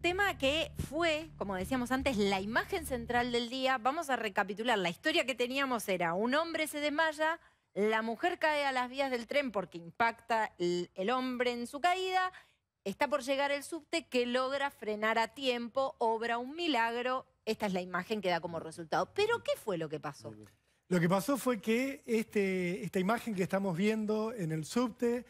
tema que fue, como decíamos antes, la imagen central del día. Vamos a recapitular. La historia que teníamos era un hombre se desmaya, la mujer cae a las vías del tren porque impacta el, hombre en su caída. Está por llegar el subte que logra frenar a tiempo, obra un milagro. Esta es la imagen que da como resultado. Pero, ¿qué fue lo que pasó? Lo que pasó fue que este, esta imagen que estamos viendo en el subte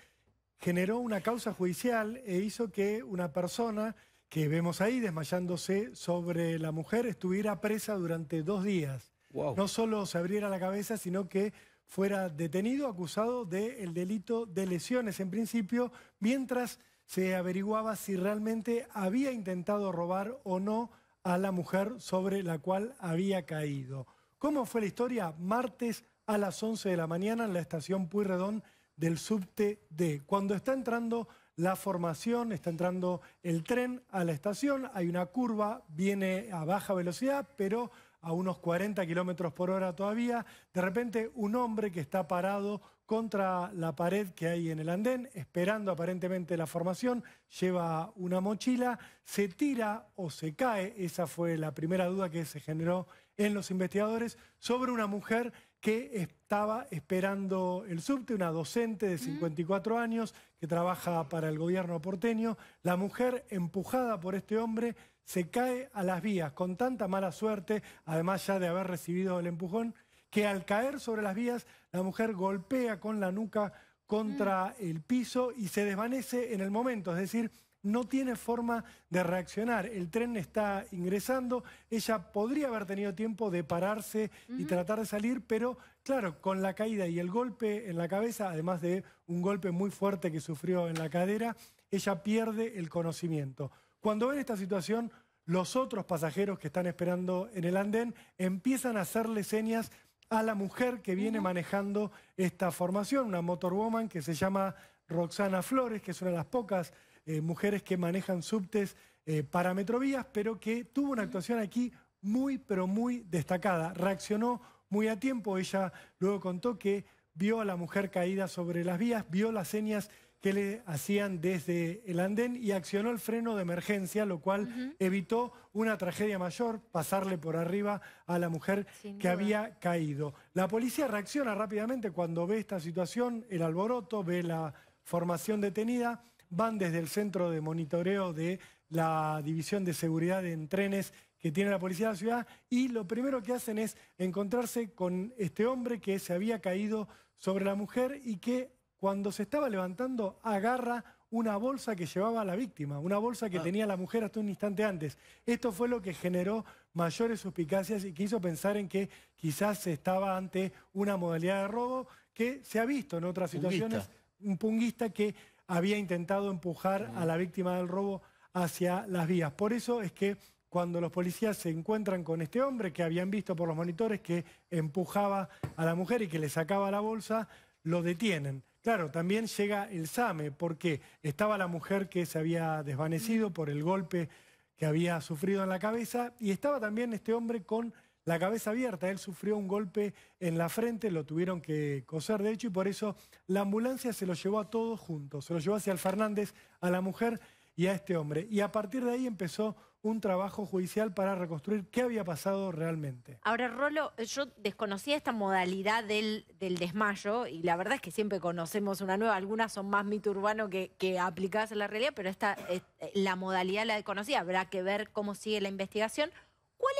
generó una causa judicial e hizo que una persona que vemos ahí desmayándose sobre la mujer, estuviera presa durante dos días. No solo se abriera la cabeza, sino que fuera detenido, acusado del delito de lesiones en principio, mientras se averiguaba si realmente había intentado robar o no a la mujer sobre la cual había caído. ¿Cómo fue la historia? Martes a las 11 de la mañana en la estación Puyredón del subte D. Cuando está entrando la formación, está entrando el tren a la estación, hay una curva, viene a baja velocidad, pero a unos 40 kilómetros por hora todavía. De repente, un hombre que está parado contra la pared que hay en el andén, esperando aparentemente la formación, lleva una mochila, se tira o se cae, esa fue la primera duda que se generó en los investigadores, sobre una mujer que estaba esperando el subte, una docente de 54 años que trabaja para el gobierno porteño. La mujer, empujada por este hombre, se cae a las vías con tanta mala suerte, además ya de haber recibido el empujón, que al caer sobre las vías, la mujer golpea con la nuca contra el piso y se desvanece en el momento, es decir, no tiene forma de reaccionar. El tren está ingresando, ella podría haber tenido tiempo de pararse y tratar de salir, pero claro, con la caída y el golpe en la cabeza, además de un golpe muy fuerte que sufrió en la cadera, ella pierde el conocimiento. Cuando ven esta situación, los otros pasajeros que están esperando en el andén empiezan a hacerle señas a la mujer que viene manejando esta formación, una motorwoman que se llama Roxana Flores, que es una de las pocas eh, mujeres que manejan subtes eh, para Metrovías, pero que tuvo una actuación aquí muy, pero muy destacada. Reaccionó muy a tiempo. Ella luego contó que vio a la mujer caída sobre las vías, vio las señas que le hacían desde el andén y accionó el freno de emergencia, lo cual evitó una tragedia mayor, pasarle por arriba a la mujer que había caído. La policía reacciona rápidamente cuando ve esta situación, el alboroto, ve la formación detenida van desde el centro de monitoreo de la División de Seguridad en Trenes que tiene la Policía de la Ciudad y lo primero que hacen es encontrarse con este hombre que se había caído sobre la mujer y que cuando se estaba levantando agarra una bolsa que llevaba a la víctima, una bolsa que ah. tenía la mujer hasta un instante antes. Esto fue lo que generó mayores suspicacias y que hizo pensar en que quizás se estaba ante una modalidad de robo que se ha visto en otras situaciones, un punguista que había intentado empujar a la víctima del robo hacia las vías. Por eso es que cuando los policías se encuentran con este hombre que habían visto por los monitores que empujaba a la mujer y que le sacaba la bolsa, lo detienen. Claro, también llega el SAME porque estaba la mujer que se había desvanecido por el golpe que había sufrido en la cabeza y estaba también este hombre con la cabeza abierta. Él sufrió un golpe en la frente, lo tuvieron que coser, de hecho, y por eso la ambulancia se lo llevó a todos juntos. Se lo llevó hacia el Fernández, a la mujer y a este hombre. Y a partir de ahí empezó un trabajo judicial para reconstruir qué había pasado realmente. Ahora, Rolo, yo desconocía esta modalidad del, del desmayo y la verdad es que siempre conocemos una nueva. Algunas son más mito urbano que, aplicadas en la realidad, pero esta, eh, la modalidad la desconocía. Habrá que ver cómo sigue la investigación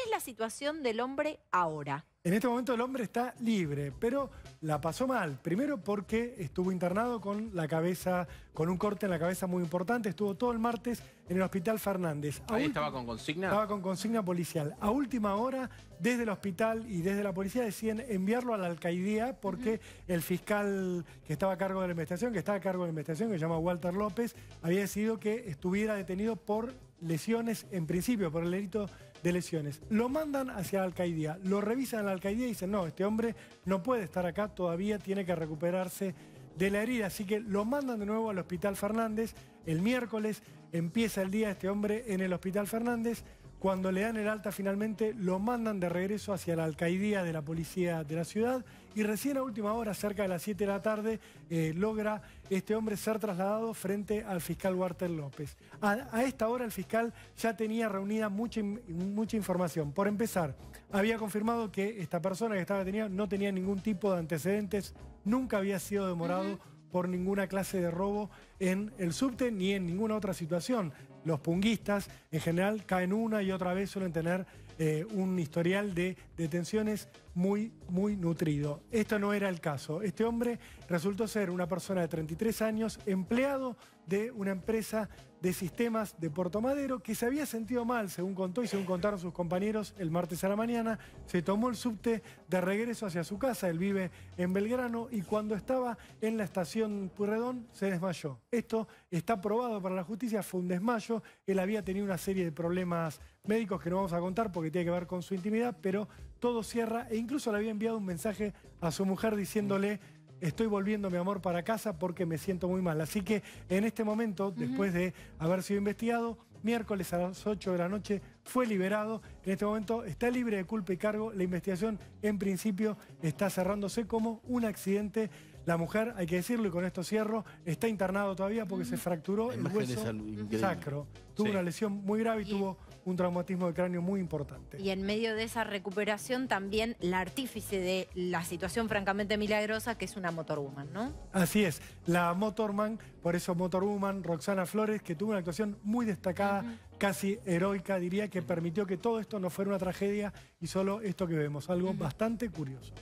es la situación del hombre ahora? En este momento el hombre está libre, pero la pasó mal. Primero porque estuvo internado con la cabeza, con un corte en la cabeza muy importante. Estuvo todo el martes en el hospital Fernández. Ahí estaba con consigna. Estaba con consigna policial. A última hora, desde el hospital y desde la policía deciden enviarlo a la alcaldía porque el fiscal que estaba a cargo de la investigación, que estaba a cargo de la investigación, que se llama Walter López, había decidido que estuviera detenido por lesiones, en principio, por el delito de lesiones. Lo mandan hacia la alcaidía, lo revisan en la alcaidía y dicen, no, este hombre no puede estar acá, todavía tiene que recuperarse de la herida. Así que lo mandan de nuevo al Hospital Fernández. El miércoles empieza el día este hombre en el Hospital Fernández. Cuando le dan el alta finalmente, lo mandan de regreso hacia la alcaidía de la policía de la ciudad y recién a última hora, cerca de las 7 de la tarde, eh, logra este hombre ser trasladado frente al fiscal Walter López. A, esta hora el fiscal ya tenía reunida mucha, mucha información. Por empezar, había confirmado que esta persona que estaba detenida no tenía ningún tipo de antecedentes, nunca había sido demorado por ninguna clase de robo en el subte ni en ninguna otra situación los punguistas en general caen una y otra vez, suelen tener eh, un historial de detenciones muy, muy nutrido. Esto no era el caso. Este hombre resultó ser una persona de 33 años, empleado de una empresa de sistemas de Puerto Madero, que se había sentido mal, según contó y según contaron sus compañeros el martes a la mañana, se tomó el subte de regreso hacia su casa, él vive en Belgrano, y cuando estaba en la estación Purredón se desmayó. Esto está probado para la justicia, fue un desmayo, él había tenido una serie de problemas médicos que no vamos a contar porque tiene que ver con su intimidad, pero todo cierra e incluso le había enviado un mensaje a su mujer diciéndole estoy volviendo mi amor para casa porque me siento muy mal. Así que en este momento, después de haber sido investigado, miércoles a las 8 de la noche fue liberado. En este momento está libre de culpa y cargo. La investigación en principio está cerrándose como un accidente. La mujer, hay que decirlo y con esto cierro, está internado todavía porque se fracturó el hueso sacro. Tuvo una lesión muy grave y tuvo un traumatismo de cráneo muy importante. Y en medio de esa recuperación también la artífice de la situación francamente milagrosa que es una Motorwoman, ¿no? Así es, la Motorman, por eso Motorwoman, Roxana Flores, que tuvo una actuación muy destacada, casi heroica, diría, que permitió que todo esto no fuera una tragedia y solo esto que vemos, algo bastante curioso.